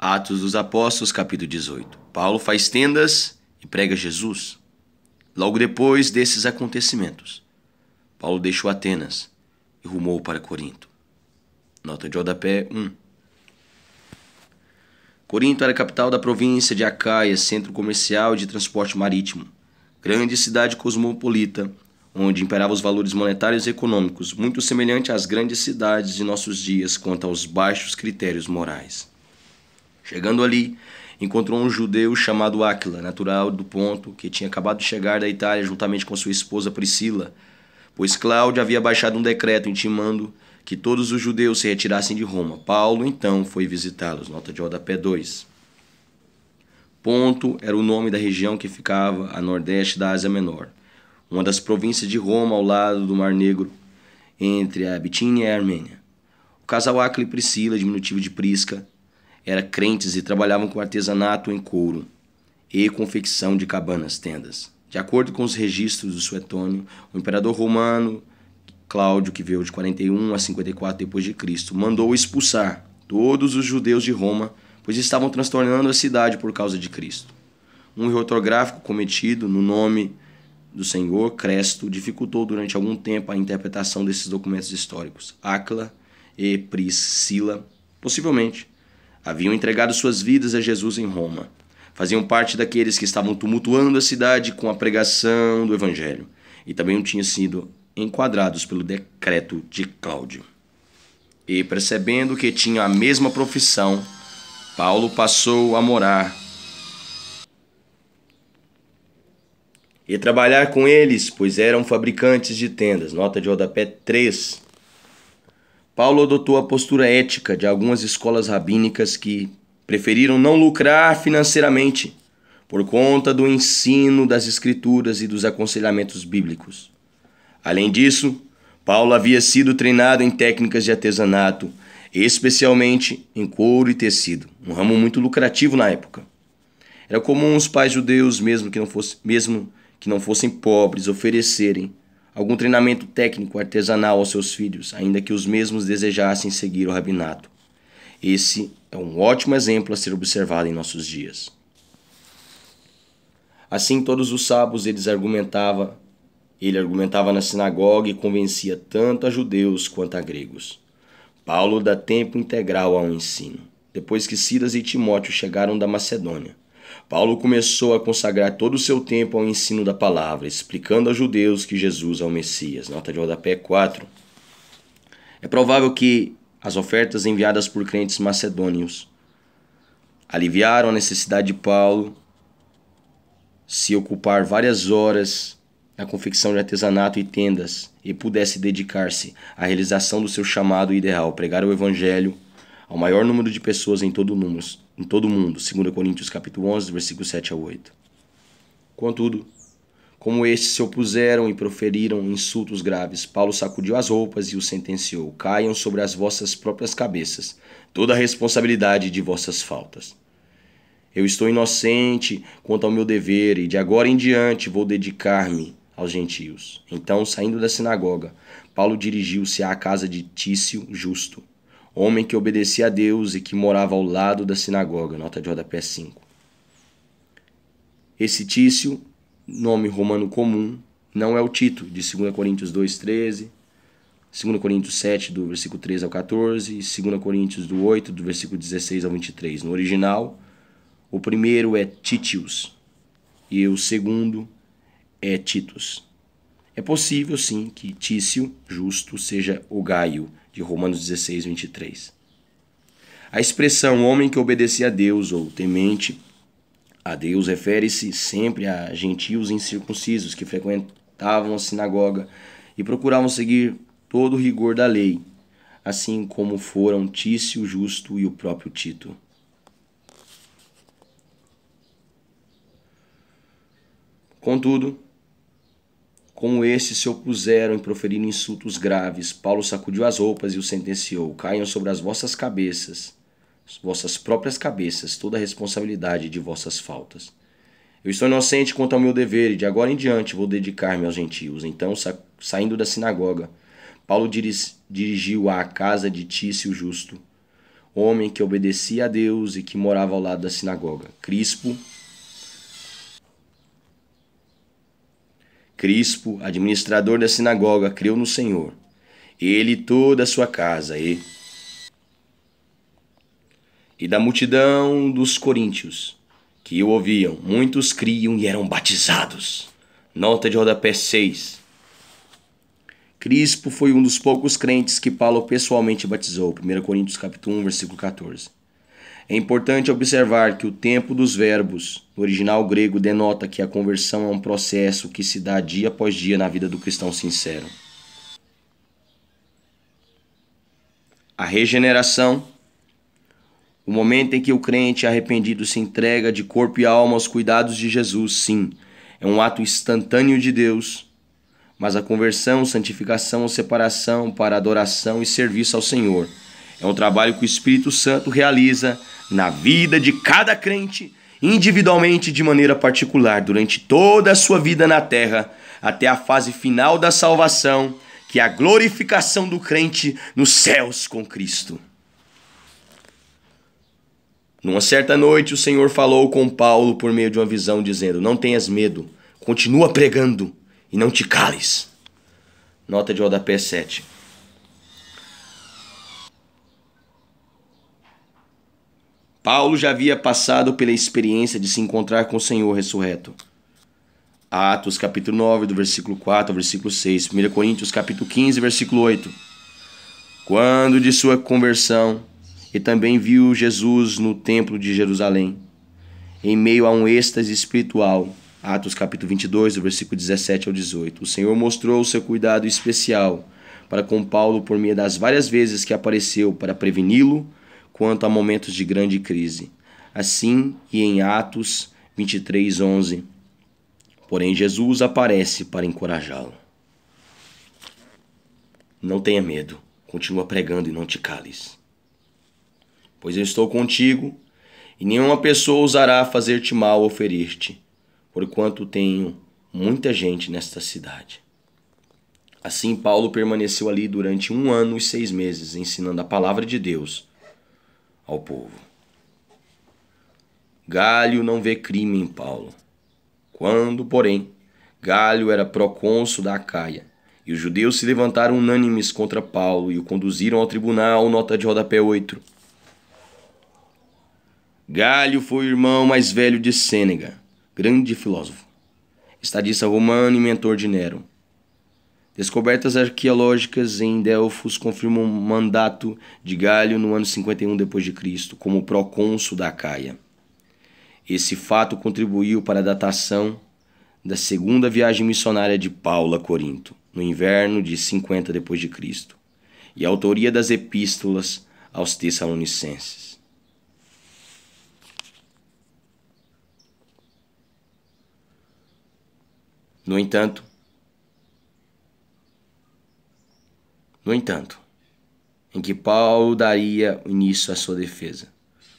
Atos dos Apóstolos, capítulo 18. Paulo faz tendas e prega Jesus. Logo depois desses acontecimentos, Paulo deixou Atenas e rumou para Corinto. Nota de Odapé 1. Corinto era capital da província de Acaia, centro comercial e de transporte marítimo, grande cidade cosmopolita, onde imperavam os valores monetários e econômicos, muito semelhante às grandes cidades de nossos dias quanto aos baixos critérios morais. Chegando ali, encontrou um judeu chamado Aquila natural do Ponto, que tinha acabado de chegar da Itália juntamente com sua esposa Priscila, pois Cláudio havia baixado um decreto intimando que todos os judeus se retirassem de Roma. Paulo, então, foi visitá-los. Nota de rodapé 2. Ponto era o nome da região que ficava a nordeste da Ásia Menor, uma das províncias de Roma ao lado do Mar Negro, entre a Bitínia e a Armênia. O casal Aquila e Priscila, diminutivo de Prisca, eram crentes e trabalhavam com artesanato em couro e confecção de cabanas, tendas. De acordo com os registros do Suetônio, o imperador romano Cláudio, que veio de 41 a 54 depois de Cristo, mandou expulsar todos os judeus de Roma, pois estavam transtornando a cidade por causa de Cristo. Um ortográfico cometido no nome do Senhor Cresto dificultou durante algum tempo a interpretação desses documentos históricos. Acla e Priscila, possivelmente, haviam entregado suas vidas a Jesus em Roma. Faziam parte daqueles que estavam tumultuando a cidade com a pregação do Evangelho e também tinham sido enquadrados pelo decreto de Cláudio. E percebendo que tinha a mesma profissão, Paulo passou a morar e trabalhar com eles, pois eram fabricantes de tendas. Nota de rodapé 3. Paulo adotou a postura ética de algumas escolas rabínicas que preferiram não lucrar financeiramente por conta do ensino das Escrituras e dos aconselhamentos bíblicos. Além disso, Paulo havia sido treinado em técnicas de artesanato, especialmente em couro e tecido, um ramo muito lucrativo na época. Era comum os pais judeus, mesmo que não, fosse, mesmo que não fossem pobres, oferecerem algum treinamento técnico artesanal aos seus filhos, ainda que os mesmos desejassem seguir o rabinato. Esse é um ótimo exemplo a ser observado em nossos dias. Assim, todos os sábados eles argumentava, ele argumentava na sinagoga e convencia tanto a judeus quanto a gregos. Paulo dá tempo integral ao ensino, depois que Silas e Timóteo chegaram da Macedônia. Paulo começou a consagrar todo o seu tempo ao ensino da palavra, explicando aos judeus que Jesus é o Messias. Nota de rodapé 4. É provável que as ofertas enviadas por crentes macedônios aliviaram a necessidade de Paulo se ocupar várias horas na confecção de artesanato e tendas e pudesse dedicar-se à realização do seu chamado ideal, pregar o evangelho ao maior número de pessoas em todo o número em todo o mundo, 2 Coríntios capítulo 11, versículo 7 a 8. Contudo, como estes se opuseram e proferiram insultos graves, Paulo sacudiu as roupas e os sentenciou: Caiam sobre as vossas próprias cabeças toda a responsabilidade de vossas faltas. Eu estou inocente quanto ao meu dever e de agora em diante vou dedicar-me aos gentios. Então, saindo da sinagoga, Paulo dirigiu-se à casa de Tício Justo, homem que obedecia a Deus e que morava ao lado da sinagoga, nota de rodapé 5. Esse Tício, nome romano comum, não é o Tito, de 2 Coríntios 2,13, 2 Coríntios 7, do versículo 13 ao 14, e 2 Coríntios do 8, do versículo 16 ao 23. No original, o primeiro é Titius e o segundo é Titus. É possível, sim, que Tício, justo, seja o Gaio, de Romanos 16, 23. A expressão homem que obedecia a Deus ou temente a Deus refere-se sempre a gentios incircuncisos que frequentavam a sinagoga e procuravam seguir todo o rigor da lei, assim como foram Tício Justo e o próprio Tito. Contudo, como esses se opuseram e proferiram insultos graves, Paulo sacudiu as roupas e os sentenciou: Caiam sobre as vossas cabeças, vossas próprias cabeças, toda a responsabilidade de vossas faltas. Eu estou inocente quanto ao meu dever e de agora em diante vou dedicar-me aos gentios. Então, sa saindo da sinagoga, Paulo dirigiu à casa de Tício Justo, homem que obedecia a Deus e que morava ao lado da sinagoga. Crispo, Crispo, administrador da sinagoga, creu no Senhor, ele e toda a sua casa, e e da multidão dos coríntios que o ouviam, muitos criam e eram batizados. Nota de rodapé 6. Crispo foi um dos poucos crentes que Paulo pessoalmente batizou. 1 Coríntios capítulo 1, versículo 14. É importante observar que o tempo dos verbos no original grego denota que a conversão é um processo que se dá dia após dia na vida do cristão sincero. A regeneração, o momento em que o crente arrependido se entrega de corpo e alma aos cuidados de Jesus, sim, é um ato instantâneo de Deus, mas a conversão, santificação ou separação para adoração e serviço ao Senhor é um trabalho que o Espírito Santo realiza na vida de cada crente, individualmente e de maneira particular, durante toda a sua vida na terra, até a fase final da salvação, que é a glorificação do crente nos céus com Cristo. Numa certa noite, o Senhor falou com Paulo por meio de uma visão, dizendo: Não tenhas medo, continua pregando e não te cales. Nota de rodapé 7. Paulo já havia passado pela experiência de se encontrar com o Senhor ressurreto. Atos capítulo 9, do versículo 4 ao versículo 6. 1 Coríntios capítulo 15, versículo 8. Quando de sua conversão, e também viu Jesus no templo de Jerusalém, em meio a um êxtase espiritual. Atos capítulo 22, do versículo 17 ao 18. O Senhor mostrou o seu cuidado especial para com Paulo por meio das várias vezes que apareceu para preveni-lo quanto a momentos de grande crise. Assim e em Atos 23, 11. Porém, Jesus aparece para encorajá-lo. Não tenha medo, continua pregando e não te cales. Pois eu estou contigo, e nenhuma pessoa ousará fazer-te mal ou ferir-te, porquanto tenho muita gente nesta cidade. Assim, Paulo permaneceu ali durante um ano e seis meses, ensinando a palavra de Deus ao povo. Galho não vê crime em Paulo. Quando, porém, Galho era procônsul da Acaia, e os judeus se levantaram unânimes contra Paulo e o conduziram ao tribunal, nota de rodapé 8. Galho foi o irmão mais velho de Sênega, grande filósofo, estadista romano e mentor de Nero. Descobertas arqueológicas em Delfos confirmam o mandato de Galho no ano 51 d.C. como procônsul da Caia. Esse fato contribuiu para a datação da segunda viagem missionária de Paulo a Corinto, no inverno de 50 d.C., e a autoria das epístolas aos Tessalonicenses. No entanto, No entanto, em que Paulo daria início à sua defesa.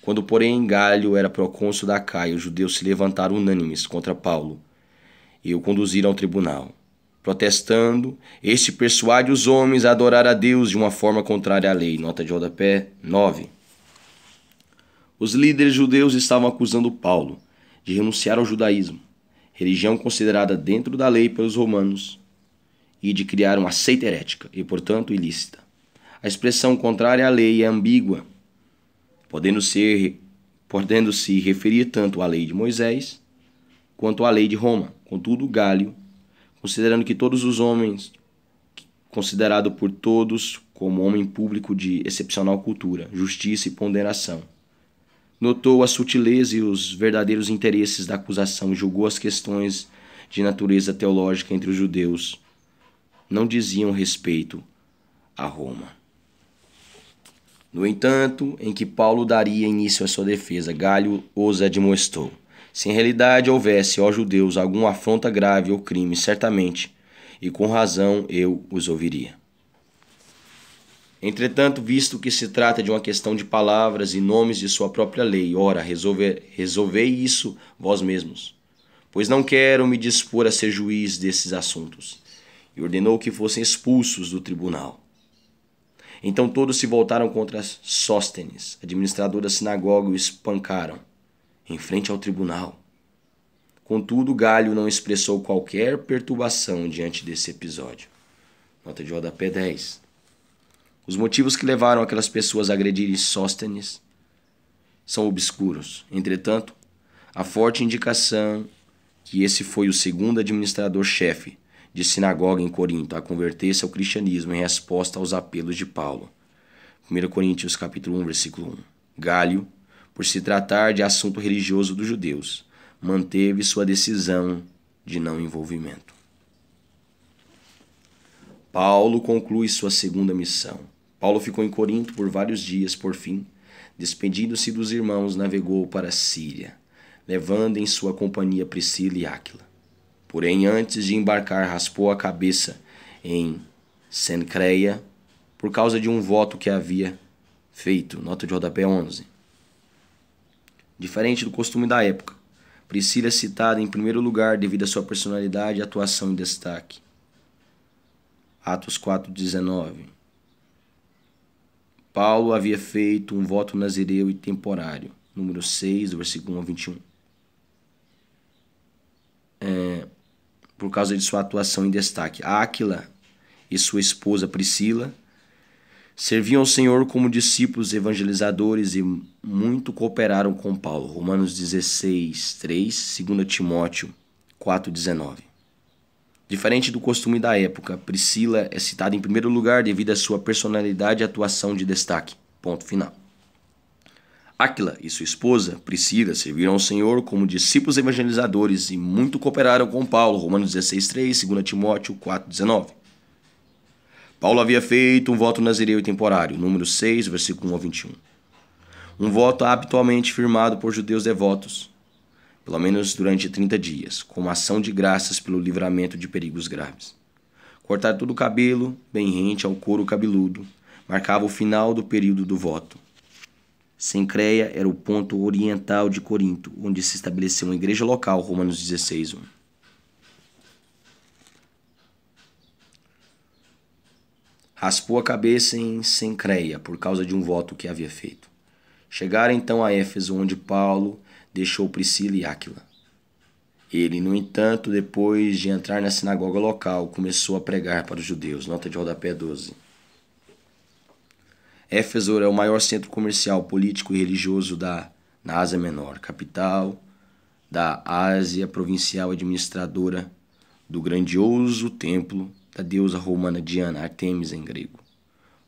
Quando, porém, Galho era procônsul da Caia, os judeus se levantaram unânimes contra Paulo e o conduziram ao tribunal. Protestando, este persuade os homens a adorar a Deus de uma forma contrária à lei. Nota de rodapé 9. Os líderes judeus estavam acusando Paulo de renunciar ao judaísmo, religião considerada dentro da lei pelos romanos, e de criar uma seita herética e, portanto, ilícita. A expressão contrária à lei é ambígua, podendo ser podendo se referir tanto à lei de Moisés quanto à lei de Roma. Contudo, Galho, considerando que todos os homens considerado por todos como homem público de excepcional cultura, justiça e ponderação. Notou a sutileza e os verdadeiros interesses da acusação e julgou as questões de natureza teológica entre os judeus não diziam respeito a Roma. No entanto, em que Paulo daria início à sua defesa, Galho os admoestou. Se em realidade houvesse, ó judeus, alguma afronta grave ou crime, certamente, e com razão eu os ouviria. Entretanto, visto que se trata de uma questão de palavras e nomes de sua própria lei, ora, resolver resolvei isso vós mesmos, pois não quero me dispor a ser juiz desses assuntos e ordenou que fossem expulsos do tribunal. Então todos se voltaram contra Sóstenes, administrador da sinagoga, e o espancaram, em frente ao tribunal. Contudo, Galho não expressou qualquer perturbação diante desse episódio. Nota de rodapé 10. Os motivos que levaram aquelas pessoas a agredirem Sóstenes são obscuros. Entretanto, a forte indicação que esse foi o segundo administrador-chefe de sinagoga em Corinto a converter-se ao cristianismo em resposta aos apelos de Paulo. 1 Coríntios capítulo 1, versículo 1. Galho, por se tratar de assunto religioso dos judeus, manteve sua decisão de não envolvimento. Paulo conclui sua segunda missão. Paulo ficou em Corinto por vários dias, por fim, despedindo-se dos irmãos, navegou para a Síria, levando em sua companhia Priscila e Áquila. Porém, antes de embarcar, raspou a cabeça em Sencreia por causa de um voto que havia feito. Nota de rodapé 11. Diferente do costume da época, Priscila é citada em primeiro lugar devido à sua personalidade e atuação em destaque. Atos 4:19. Paulo havia feito um voto nazireu e temporário. Número 6, versículo 1 a 21. É, por causa de sua atuação em destaque. Áquila e sua esposa Priscila serviam ao Senhor como discípulos evangelizadores e muito cooperaram com Paulo. Romanos 16, 3, 2 Timóteo 4, 19. Diferente do costume da época, Priscila é citada em primeiro lugar devido à sua personalidade e atuação de destaque. Ponto final. Aquila e sua esposa, Priscila, serviram ao Senhor como discípulos evangelizadores e muito cooperaram com Paulo, Romanos 16,3, 2 Timóteo 4,19. Paulo havia feito um voto nazireu temporário, número 6, versículo 1 a 21. Um voto habitualmente firmado por judeus devotos, pelo menos durante 30 dias, como ação de graças pelo livramento de perigos graves. Cortar todo o cabelo, bem rente ao couro cabeludo, marcava o final do período do voto Sencreia era o ponto oriental de Corinto, onde se estabeleceu uma igreja local, Romanos 16, 1. Raspou a cabeça em Sencreia por causa de um voto que havia feito. Chegaram então a Éfeso, onde Paulo deixou Priscila e Áquila. Ele, no entanto, depois de entrar na sinagoga local, começou a pregar para os judeus. Nota de rodapé 12. Éfeso é o maior centro comercial, político e religioso da na Ásia Menor, capital da Ásia provincial administradora do grandioso templo da deusa romana Diana, Artemis em grego.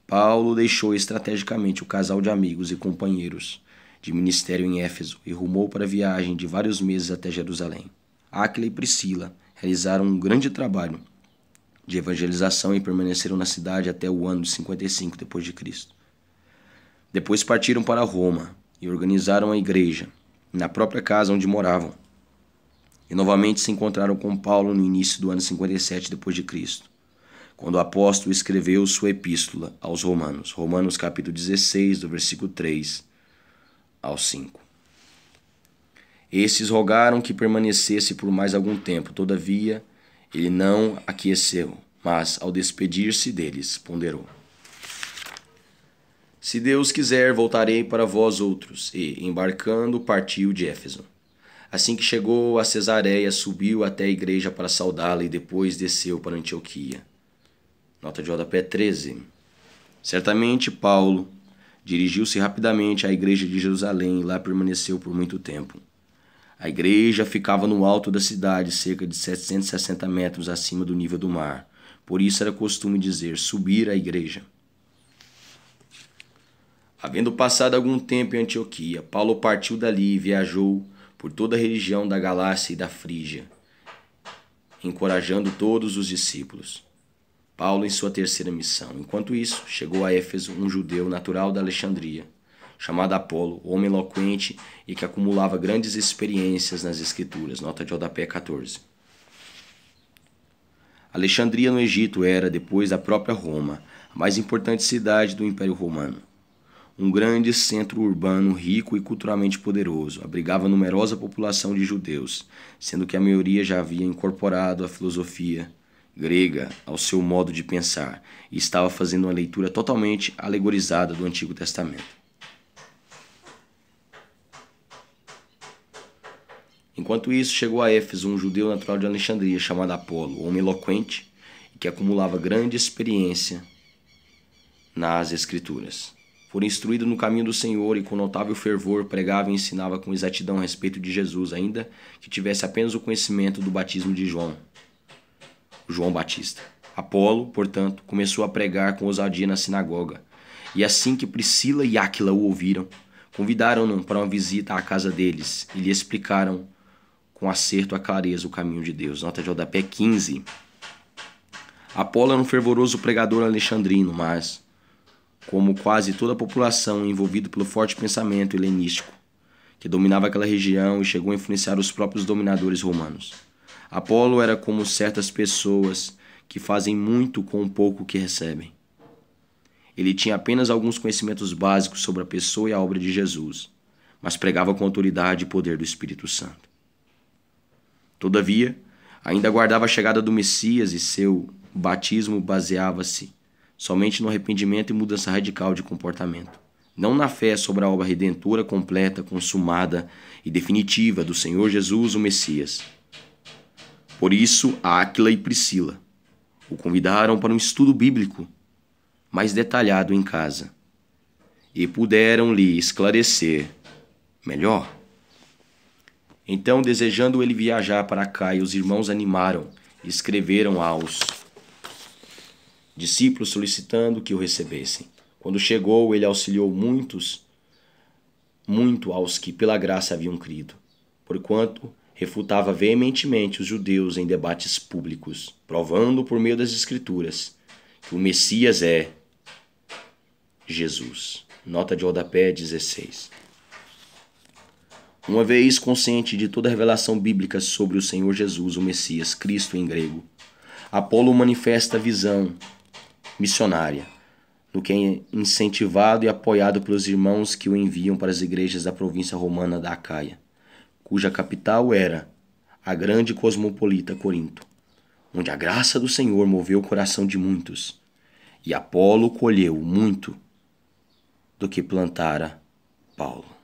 Paulo deixou estrategicamente o casal de amigos e companheiros de ministério em Éfeso e rumou para a viagem de vários meses até Jerusalém. Áquila e Priscila realizaram um grande trabalho de evangelização e permaneceram na cidade até o ano 55 depois de Cristo. Depois partiram para Roma e organizaram a igreja, na própria casa onde moravam. E novamente se encontraram com Paulo no início do ano 57 depois de Cristo, quando o apóstolo escreveu sua epístola aos Romanos, Romanos capítulo 16, do versículo 3 ao 5. Esses rogaram que permanecesse por mais algum tempo, todavia ele não aqueceu, mas ao despedir-se deles, ponderou: se Deus quiser, voltarei para vós outros. E, embarcando, partiu de Éfeso. Assim que chegou a Cesareia, subiu até a igreja para saudá-la e depois desceu para Antioquia. Nota de rodapé 13. Certamente Paulo dirigiu-se rapidamente à igreja de Jerusalém e lá permaneceu por muito tempo. A igreja ficava no alto da cidade, cerca de 760 metros acima do nível do mar. Por isso era costume dizer subir à igreja. Havendo passado algum tempo em Antioquia, Paulo partiu dali e viajou por toda a região da Galácia e da Frígia, encorajando todos os discípulos. Paulo em sua terceira missão. Enquanto isso, chegou a Éfeso um judeu natural da Alexandria, chamado Apolo, homem eloquente e que acumulava grandes experiências nas escrituras. Nota de rodapé 14. Alexandria no Egito era, depois da própria Roma, a mais importante cidade do Império Romano um grande centro urbano rico e culturalmente poderoso, abrigava numerosa população de judeus, sendo que a maioria já havia incorporado a filosofia grega ao seu modo de pensar e estava fazendo uma leitura totalmente alegorizada do Antigo Testamento. Enquanto isso, chegou a Éfeso um judeu natural de Alexandria chamado Apolo, homem eloquente que acumulava grande experiência nas Escrituras. Fora instruído no caminho do Senhor e com notável fervor pregava e ensinava com exatidão a respeito de Jesus, ainda que tivesse apenas o conhecimento do batismo de João. João Batista. Apolo, portanto, começou a pregar com ousadia na sinagoga. E assim que Priscila e Áquila o ouviram, convidaram-no para uma visita à casa deles e lhe explicaram com acerto a clareza o caminho de Deus. Nota de Odapé 15. Apolo era um fervoroso pregador alexandrino, mas como quase toda a população envolvido pelo forte pensamento helenístico, que dominava aquela região e chegou a influenciar os próprios dominadores romanos. Apolo era como certas pessoas que fazem muito com o pouco que recebem. Ele tinha apenas alguns conhecimentos básicos sobre a pessoa e a obra de Jesus, mas pregava com autoridade e poder do Espírito Santo. Todavia, ainda aguardava a chegada do Messias e seu batismo baseava-se somente no arrependimento e mudança radical de comportamento. Não na fé sobre a obra redentora completa, consumada e definitiva do Senhor Jesus, o Messias. Por isso, Áquila e Priscila o convidaram para um estudo bíblico mais detalhado em casa e puderam lhe esclarecer melhor. Então, desejando ele viajar para cá, e os irmãos animaram e escreveram aos discípulos solicitando que o recebessem. Quando chegou, ele auxiliou muitos, muito aos que pela graça haviam crido, porquanto refutava veementemente os judeus em debates públicos, provando por meio das Escrituras que o Messias é Jesus. Nota de rodapé 16. Uma vez consciente de toda a revelação bíblica sobre o Senhor Jesus, o Messias, Cristo em grego, Apolo manifesta a visão missionária, no que é incentivado e apoiado pelos irmãos que o enviam para as igrejas da província romana da Acaia, cuja capital era a grande cosmopolita Corinto, onde a graça do Senhor moveu o coração de muitos, e Apolo colheu muito do que plantara Paulo.